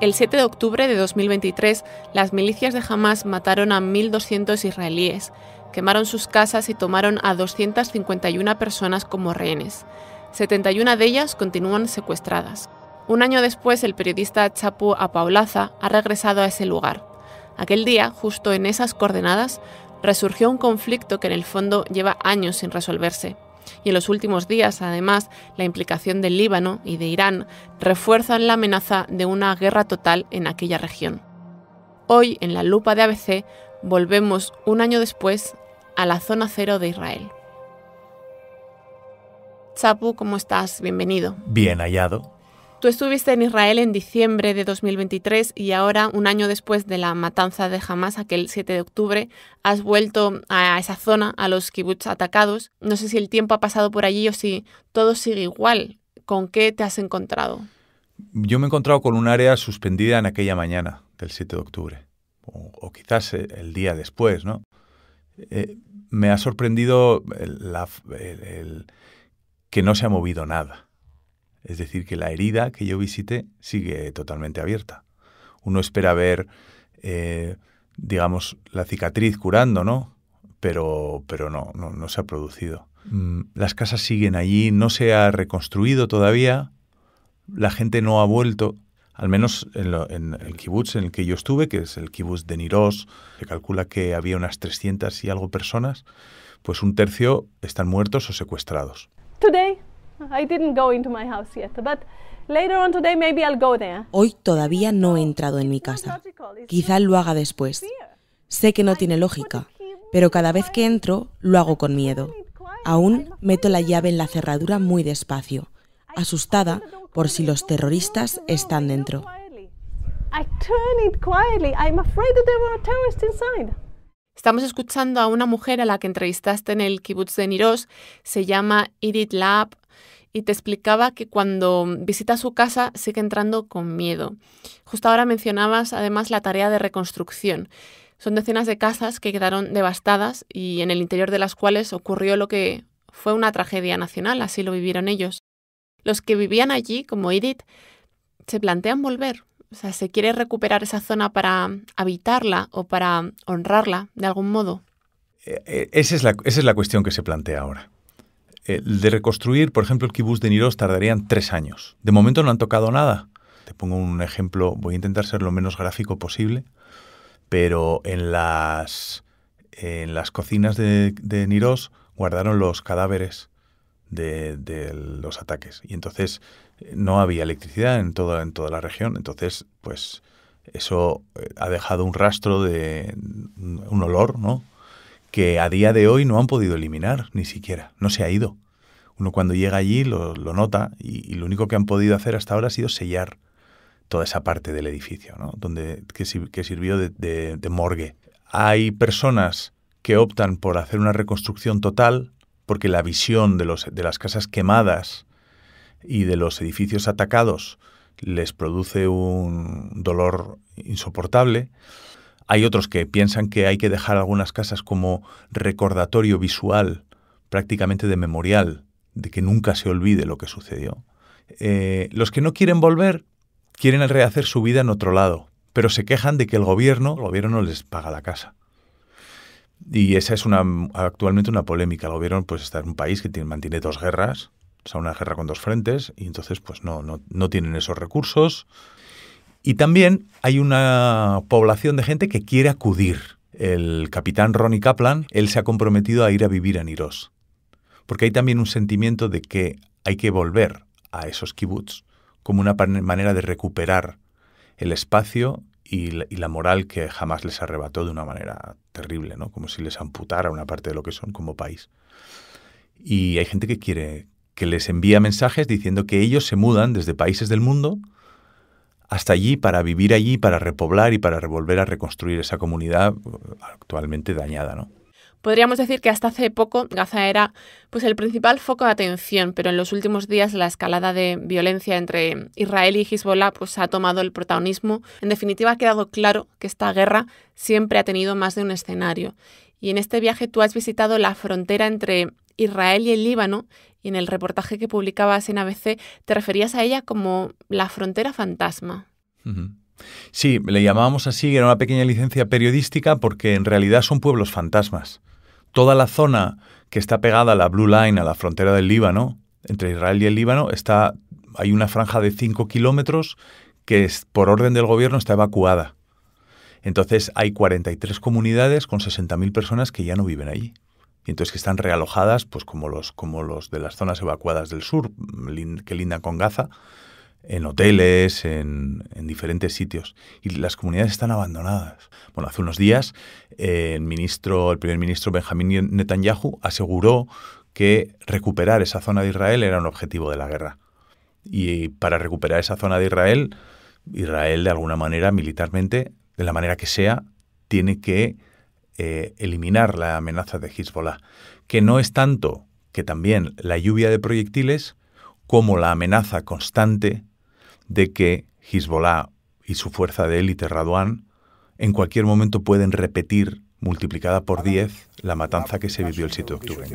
El 7 de octubre de 2023, las milicias de Hamas mataron a 1.200 israelíes, quemaron sus casas y tomaron a 251 personas como rehenes. 71 de ellas continúan secuestradas. Un año después, el periodista Chapu Apaulaza ha regresado a ese lugar. Aquel día, justo en esas coordenadas, resurgió un conflicto que en el fondo lleva años sin resolverse y en los últimos días, además, la implicación del Líbano y de Irán refuerzan la amenaza de una guerra total en aquella región. Hoy, en la lupa de ABC, volvemos un año después a la zona cero de Israel. Chapu, ¿cómo estás? Bienvenido. Bien hallado. Tú estuviste en Israel en diciembre de 2023 y ahora, un año después de la matanza de Hamas, aquel 7 de octubre, has vuelto a esa zona, a los kibbutz atacados. No sé si el tiempo ha pasado por allí o si todo sigue igual. ¿Con qué te has encontrado? Yo me he encontrado con un área suspendida en aquella mañana del 7 de octubre, o, quizás el día después, ¿no? Eh, me ha sorprendido que no se ha movido nada es decir, que la herida que yo visité sigue totalmente abierta. Uno espera ver, eh, digamos, la cicatriz curando, ¿no? Pero, pero no, no, se ha producido. Mm, las casas siguen allí, no se ha reconstruido todavía, la gente no ha vuelto, al menos en, el kibutz en el que yo estuve, que es el kibutz de Niros, se calcula que había unas 300 y algo personas, pues un tercio están muertos o secuestrados. Hoy todavía no he entrado en mi casa. Quizá lo haga después. Sé que no tiene lógica, pero cada vez que entro lo hago con miedo. Aún meto la llave en la cerradura muy despacio, asustada por si los terroristas están dentro. Estamos escuchando a una mujer a la que entrevistaste en el kibutz de Niros. se llama Edith Lab, y te explicaba que cuando visita su casa sigue entrando con miedo. Justo ahora mencionabas además la tarea de reconstrucción. Son decenas de casas que quedaron devastadas y en el interior de las cuales ocurrió lo que fue una tragedia nacional, así lo vivieron ellos. Los que vivían allí, como Edith, se plantean volver. O sea, ¿se quiere recuperar esa zona para habitarla o para honrarla de algún modo? Eh, eh, esa es la, esa es la cuestión que se plantea ahora. El eh, de reconstruir, por ejemplo, el kibutz de Niros tardarían tres años. De momento no han tocado nada. Te pongo un ejemplo, voy a intentar ser lo menos gráfico posible, pero en las, en las cocinas de, Niros guardaron los cadáveres de, los ataques. Y entonces eh, no había electricidad en toda, en toda la región. Entonces, pues eso eh, ha dejado un rastro de un olor, ¿no? que a día de hoy no han podido eliminar ni siquiera, no se ha ido. Uno cuando llega allí lo, nota y, lo único que han podido hacer hasta ahora ha sido sellar toda esa parte del edificio, Donde, que, sirvió de, de morgue. Hay personas que optan por hacer una reconstrucción total porque la visión de, los, de las casas quemadas y de los edificios atacados les produce un dolor insoportable. Hay otros que piensan que hay que dejar algunas casas como recordatorio visual, prácticamente de memorial, de que nunca se olvide lo que sucedió. Eh, los que no quieren volver quieren rehacer su vida en otro lado, pero se quejan de que el gobierno, el gobierno les paga la casa. Y esa es una, actualmente una polémica. El gobierno pues, está en un país que tiene, mantiene dos guerras, o sea, una guerra con dos frentes, y entonces pues no, no, no tienen esos recursos, y también hay una población de gente que quiere acudir. El capitán Ronnie Kaplan, él se ha comprometido a ir a vivir a Niros. Porque hay también un sentimiento de que hay que volver a esos kibbutz como una manera de recuperar el espacio y la, moral que jamás les arrebató de una manera terrible, ¿no? Como si les amputara una parte de lo que son como país. Y hay gente que quiere que les envía mensajes diciendo que ellos se mudan desde países del mundo hasta allí para vivir allí, para repoblar y para volver a reconstruir esa comunidad eh, actualmente dañada, ¿no? Podríamos decir que hasta hace poco Gaza era pues el principal foco de atención, pero en los últimos días la escalada de violencia entre Israel y Hezbollah pues, ha tomado el protagonismo. En definitiva ha quedado claro que esta guerra siempre ha tenido más de un escenario. Y en este viaje tú has visitado la frontera entre Israel y el Líbano, y en el reportaje que publicabas en ABC te referías a ella como la frontera fantasma. Sí, le llamábamos así, era una pequeña licencia periodística porque en realidad son pueblos fantasmas. Toda la zona que está pegada a la Blue Line, a la frontera del Líbano, entre Israel y el Líbano, está, hay una franja de 5 kilómetros que es, por orden del gobierno está evacuada. Entonces hay 43 comunidades con 60.000 personas que ya no viven allí y entonces que están realojadas, pues como los, como los de las zonas evacuadas del sur, mm, que lindan con Gaza, en hoteles, en, diferentes sitios. Y las comunidades están abandonadas. Bueno, hace unos días eh, el, ministro, el primer ministro Benjamín Netanyahu aseguró que recuperar esa zona de Israel era un objetivo de la guerra. Y para recuperar esa zona de Israel, Israel de alguna manera, militarmente, de la manera que sea, tiene que eh, eliminar la amenaza de Hezbollah, que no es tanto que también la lluvia de proyectiles como la amenaza constante de que Hezbollah y su fuerza de élite Raduan en cualquier momento pueden repetir multiplicada por 10 la matanza que se vivió el 7 de octubre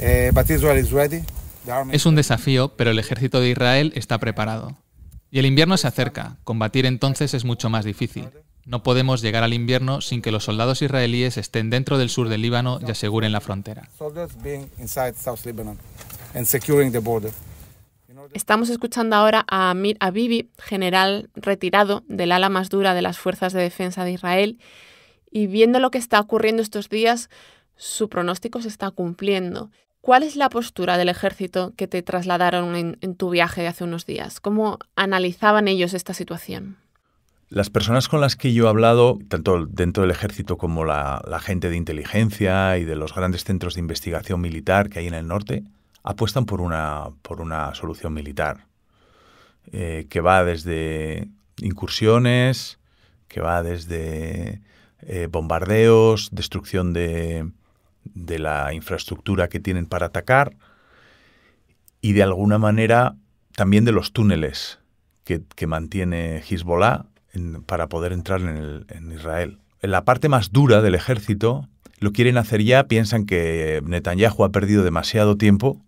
eh, Es un desafío, pero el ejército de Israel está preparado. Y el invierno se acerca, combatir entonces es mucho más difícil. No podemos llegar al invierno sin que los soldados israelíes estén dentro del sur del Líbano y aseguren la frontera. Estamos escuchando ahora a Amir Abibi, general retirado del ala más dura de las Fuerzas de Defensa de Israel, y viendo lo que está ocurriendo estos días, su pronóstico se está cumpliendo. ¿Cuál es la postura del ejército que te trasladaron en tu viaje de hace unos días? ¿Cómo analizaban ellos esta situación? Las personas con las que yo he hablado, tanto dentro del ejército como la, gente de inteligencia y de los grandes centros de investigación militar que hay en el norte, apuestan por una, por una solución militar, eh, que va desde incursiones, que va desde eh, bombardeos, destrucción de, la infraestructura que tienen para atacar y de alguna manera también de los túneles que, que mantiene Hezbollah para poder entrar en, Israel. En la parte más dura del ejército lo quieren hacer ya, piensan que Netanyahu ha perdido demasiado tiempo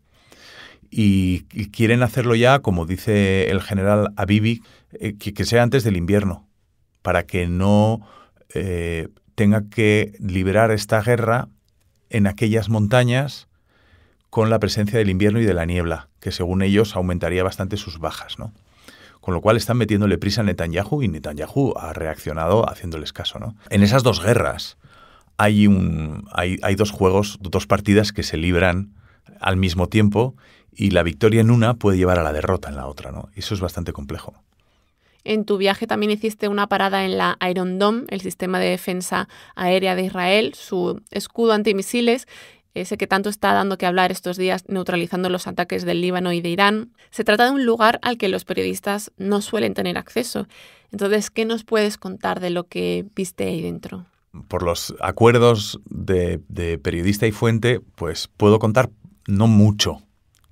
y, quieren hacerlo ya, como dice el general Abibi, eh, que, sea antes del invierno, para que no eh, tenga que liberar esta guerra en aquellas montañas con la presencia del invierno y de la niebla, que según ellos aumentaría bastante sus bajas, ¿no? Con lo cual están metiéndole prisa a Netanyahu y Netanyahu ha reaccionado haciéndoles caso. ¿no? En esas dos guerras hay, un, hay, dos juegos, dos partidas que se libran al mismo tiempo y la victoria en una puede llevar a la derrota en la otra. ¿no? Eso es bastante complejo. En tu viaje también hiciste una parada en la Iron Dome, el sistema de defensa aérea de Israel, su escudo antimisiles, ese que tanto está dando que hablar estos días neutralizando los ataques del Líbano y de Irán, se trata de un lugar al que los periodistas no suelen tener acceso. Entonces, ¿qué nos puedes contar de lo que viste ahí dentro? Por los acuerdos de, periodista y fuente, pues puedo contar no mucho,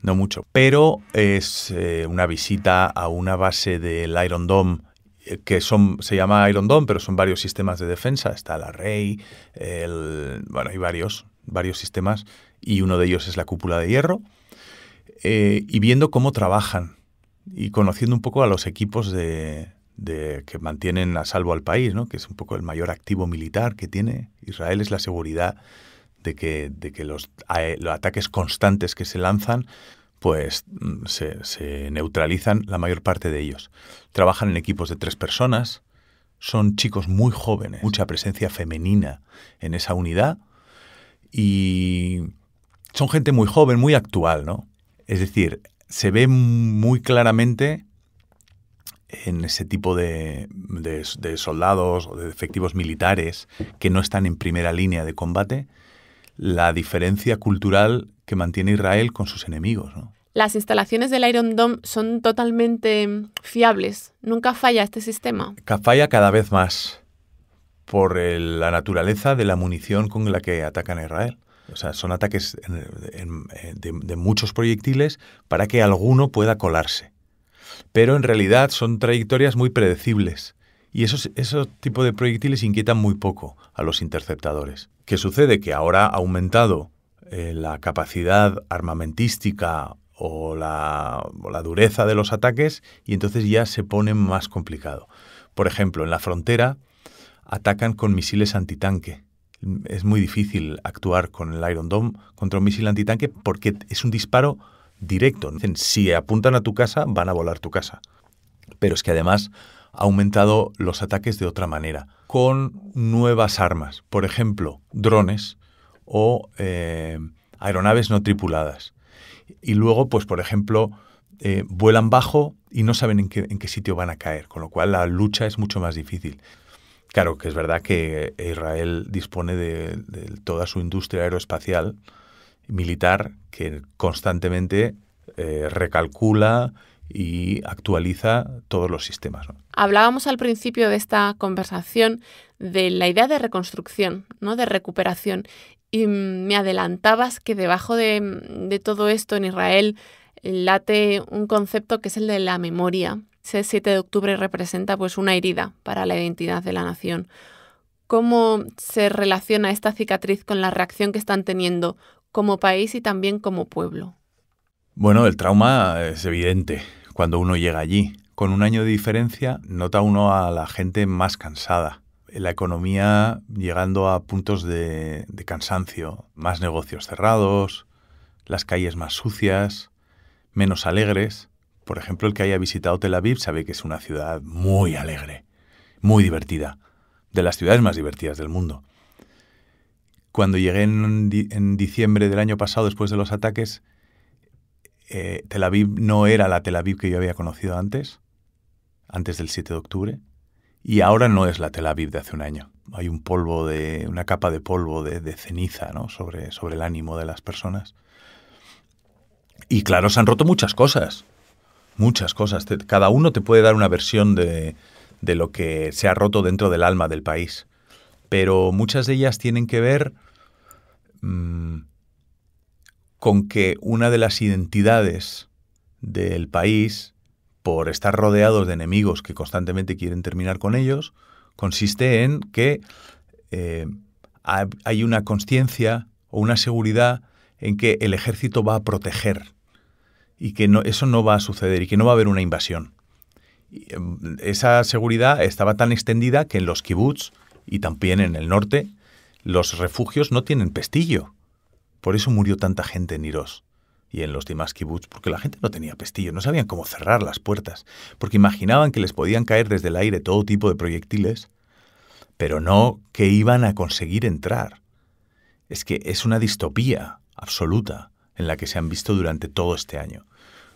no mucho, pero es eh, una visita a una base del Iron Dome eh, que son, se llama Iron Dome, pero son varios sistemas de defensa. Está la Rey, el, bueno, hay varios, varios sistemas y uno de ellos es la cúpula de hierro, eh, y viendo cómo trabajan y conociendo un poco a los equipos de, que mantienen a salvo al país, ¿no? que es un poco el mayor activo militar que tiene Israel, es la seguridad de que, de que los, los, ataques constantes que se lanzan pues mm, se, se neutralizan la mayor parte de ellos. Trabajan en equipos de tres personas, son chicos muy jóvenes, mucha presencia femenina en esa unidad y son gente muy joven, muy actual, ¿no? Es decir, se ve muy claramente en ese tipo de, soldados o de efectivos militares que no están en primera línea de combate la diferencia cultural que mantiene Israel con sus enemigos. Las instalaciones del Iron Dome son totalmente fiables. Nunca falla este sistema. Falla cada vez más por eh, la naturaleza de la munición con la que atacan a Israel. O sea, son ataques eh, de, muchos proyectiles para que alguno pueda colarse. Pero en realidad son trayectorias muy predecibles. Y esos, tipos de proyectiles inquietan muy poco a los interceptadores. ¿Qué sucede? Que ahora ha aumentado eh, la capacidad armamentística o la, o la dureza de los ataques y entonces ya se pone más complicado. Por ejemplo, en la frontera atacan con misiles antitanque. Es muy difícil actuar con el Iron Dome contra un misil antitanque porque es un disparo directo. Si apuntan a tu casa, van a volar tu casa. Pero es que además ha aumentado los ataques de otra manera, con nuevas armas, por ejemplo, drones o eh, aeronaves no tripuladas. Y luego, pues por ejemplo, eh, vuelan bajo y no saben en qué sitio van a caer, con lo cual la lucha es mucho más difícil. Claro, que es verdad que Israel dispone de, toda su industria aeroespacial militar que constantemente eh, recalcula y actualiza todos los sistemas. Hablábamos al principio de esta conversación de la idea de reconstrucción, ¿no? de recuperación, y me adelantabas que debajo de todo esto en Israel late un concepto que es el de la memoria, ese 7 de octubre representa pues una herida para la identidad de la nación. ¿Cómo se relaciona esta cicatriz con la reacción que están teniendo como país y también como pueblo? Bueno, el trauma es evidente cuando uno llega allí. Con un año de diferencia nota uno a la gente más cansada, la economía llegando a puntos de cansancio, más negocios cerrados, las calles más sucias, menos alegres. Por ejemplo, el que haya visitado Tel Aviv sabe que es una ciudad muy alegre, muy divertida, de las ciudades más divertidas del mundo. Cuando llegué en, diciembre del año pasado, después de los ataques, eh, Tel Aviv no era la Tel Aviv que yo había conocido antes, antes del 7 de octubre, y ahora no es la Tel Aviv de hace un año. Hay un polvo de, una capa de polvo, de, ceniza, sobre el ánimo de las personas. Y claro, se han roto muchas cosas Muchas cosas. Cada uno te puede dar una versión de, de lo que se ha roto dentro del alma del país. Pero muchas de ellas tienen que ver mm, con que una de las identidades del país, por estar rodeados de enemigos que constantemente quieren terminar con ellos, consiste en que eh, hay una conciencia o una seguridad en que el ejército va a proteger y que no, eso no va a suceder y que no va a haber una invasión. Em, esa seguridad estaba tan extendida que en los kibbutz y también en el norte los refugios no tienen pestillo. Por eso murió tanta gente en Iros y en los demás kibbutz, porque la gente no tenía pestillo, no sabían cómo cerrar las puertas, porque imaginaban que les podían caer desde el aire todo tipo de proyectiles, pero no que iban a conseguir entrar. Es que es una distopía absoluta en la que se han visto durante todo este año.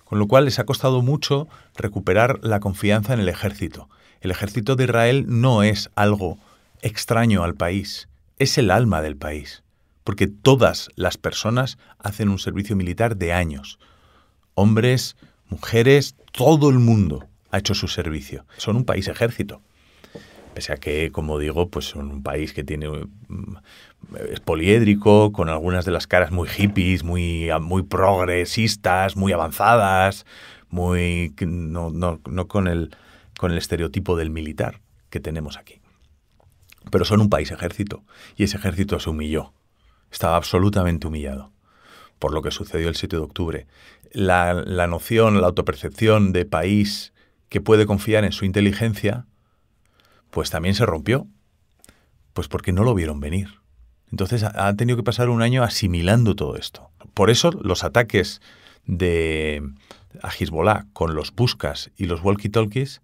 Con lo cual les ha costado mucho recuperar la confianza en el ejército. El ejército de Israel no es algo extraño al país, es el alma del país, porque todas las personas hacen un servicio militar de años. Hombres, mujeres, todo el mundo ha hecho su servicio. Son un país ejército. Pese a que, como digo, pues son un país que tiene mm, es poliédrico, con algunas de las caras muy hippies, muy, progresistas, muy avanzadas, muy no, con, el, con el estereotipo del militar que tenemos aquí. Pero son un país ejército y ese ejército se humilló. Estaba absolutamente humillado por lo que sucedió el 7 de octubre. la noción, la autopercepción de país que puede confiar en su inteligencia pues también se rompió. Pues porque no lo vieron venir. Entonces han tenido que pasar un año asimilando todo esto. Por eso los ataques de a con los buscas y los walkie-talkies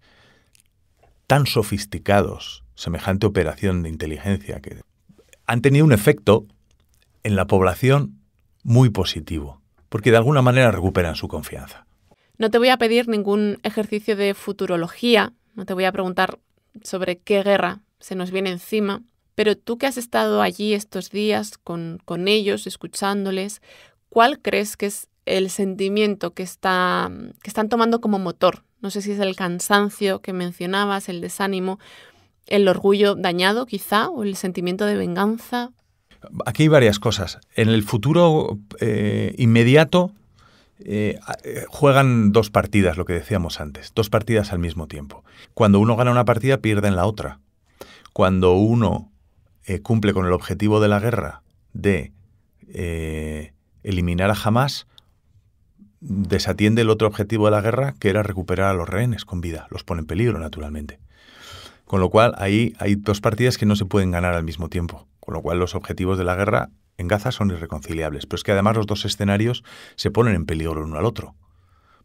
tan sofisticados, semejante operación de inteligencia que han tenido un efecto en la población muy positivo, porque de alguna manera recuperan su confianza. No te voy a pedir ningún ejercicio de futurología, no te voy a preguntar sobre qué guerra se nos viene encima, pero tú que has estado allí estos días con, ellos, escuchándoles, ¿cuál crees que es el sentimiento que, está, que están tomando como motor? No sé si es el cansancio que mencionabas, el desánimo, el orgullo dañado quizá, o el sentimiento de venganza. Aquí hay varias cosas. En el futuro eh, inmediato eh, eh, juegan dos partidas, lo que decíamos antes, dos partidas al mismo tiempo. Cuando uno gana una partida, pierde la otra. Cuando uno eh, cumple con el objetivo de la guerra de eliminar a Hamas, desatiende el otro objetivo de la guerra, que era recuperar a los rehenes con vida. Los pone en peligro, naturalmente. Con lo cual, ahí hay dos partidas que no se pueden ganar al mismo tiempo. Con lo cual, los objetivos de la guerra en Gaza son irreconciliables, pero es que además los dos escenarios se ponen en peligro uno al otro.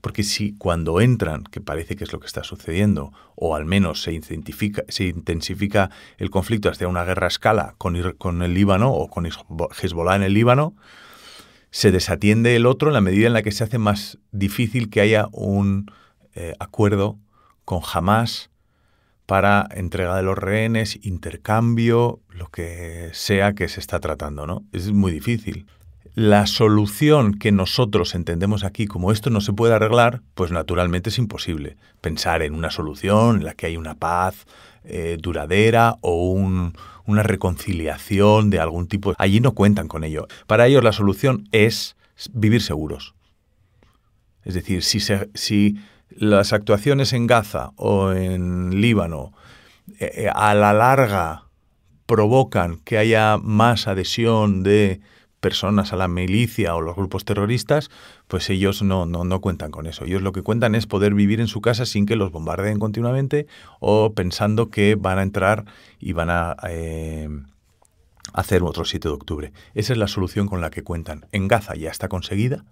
Porque si cuando entran, que parece que es lo que está sucediendo, o al menos se, intensifica el conflicto hacia una guerra a escala con, el Líbano o con Hezbollah en el Líbano, se desatiende el otro en la medida en la que se hace más difícil que haya un eh, acuerdo con Hamas para entrega de los rehenes, intercambio, lo que sea que se está tratando, ¿no? Es muy difícil. La solución que nosotros entendemos aquí, como esto no se puede arreglar, pues naturalmente es imposible. Pensar en una solución en la que hay una paz eh, duradera o una reconciliación de algún tipo, allí no cuentan con ello. Para ellos la solución es vivir seguros. Es decir, si, si las actuaciones en Gaza o en Líbano eh, eh, a la larga provocan que haya más adhesión de personas a la milicia o los grupos terroristas, pues ellos no, no, cuentan con eso. Ellos lo que cuentan es poder vivir en su casa sin que los bombardeen continuamente o pensando que van a entrar y van a eh, hacer otro 7 de octubre. Esa es la solución con la que cuentan. En Gaza ya está conseguida,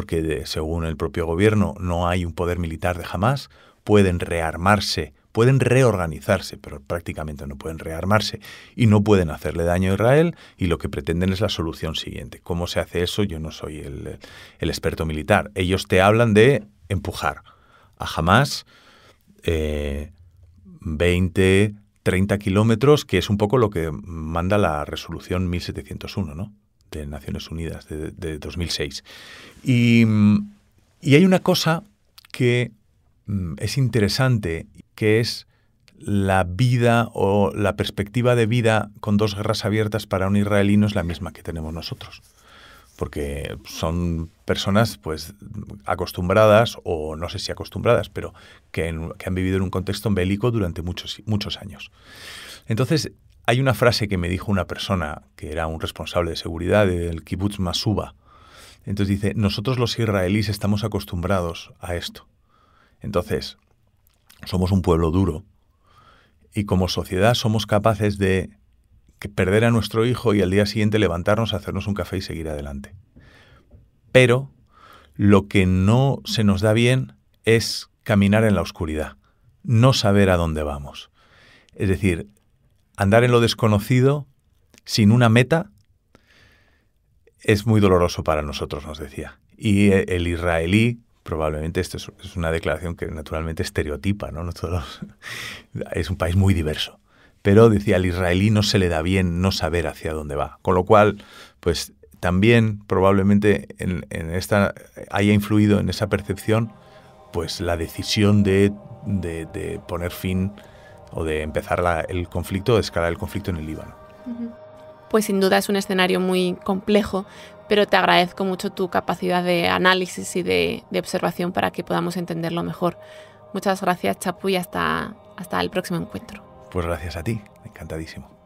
porque según el propio gobierno no hay un poder militar de jamás, pueden rearmarse, pueden reorganizarse, pero prácticamente no pueden rearmarse y no pueden hacerle daño a Israel y lo que pretenden es la solución siguiente. ¿Cómo se hace eso? Yo no soy el, experto militar. Ellos te hablan de empujar a Hamas 20, eh, 30 kilómetros, que es un poco lo que manda la resolución 1701, ¿no? de Naciones Unidas de, 2006. Mm, y, hay una cosa que mm, es interesante, que es la vida o la perspectiva de vida con dos guerras abiertas para un israelí no es la misma que tenemos nosotros. Porque son personas pues acostumbradas, o no sé si acostumbradas, pero que, han vivido en un contexto bélico durante muchos, muchos años. Entonces, hay una frase que me dijo una persona que era un responsable de seguridad del kibbutz Masuba. Entonces dice, nosotros los israelíes estamos acostumbrados a esto. Entonces, somos un pueblo duro y como sociedad somos capaces de perder a nuestro hijo y al día siguiente levantarnos, hacernos un café y seguir adelante. Pero lo que no se nos da bien es caminar en la oscuridad, no saber a dónde vamos. Es decir, andar en lo desconocido sin una meta es muy doloroso para nosotros, nos decía. Y eh, el israelí, probablemente, esto es una declaración que naturalmente estereotipa, ¿no? Nosotros, es un país muy diverso. Pero decía, al israelí no se le da bien no saber hacia dónde va. Con lo cual, pues también probablemente en, esta, haya influido en esa percepción pues la decisión de, poner fin o de empezar el conflicto de escalar el conflicto en el Líbano. Pues sin duda es un escenario muy complejo, pero te agradezco mucho tu capacidad de análisis y de, observación para que podamos entenderlo mejor. Muchas gracias, Chapu, y hasta, hasta el próximo encuentro. Pues gracias a ti, encantadísimo.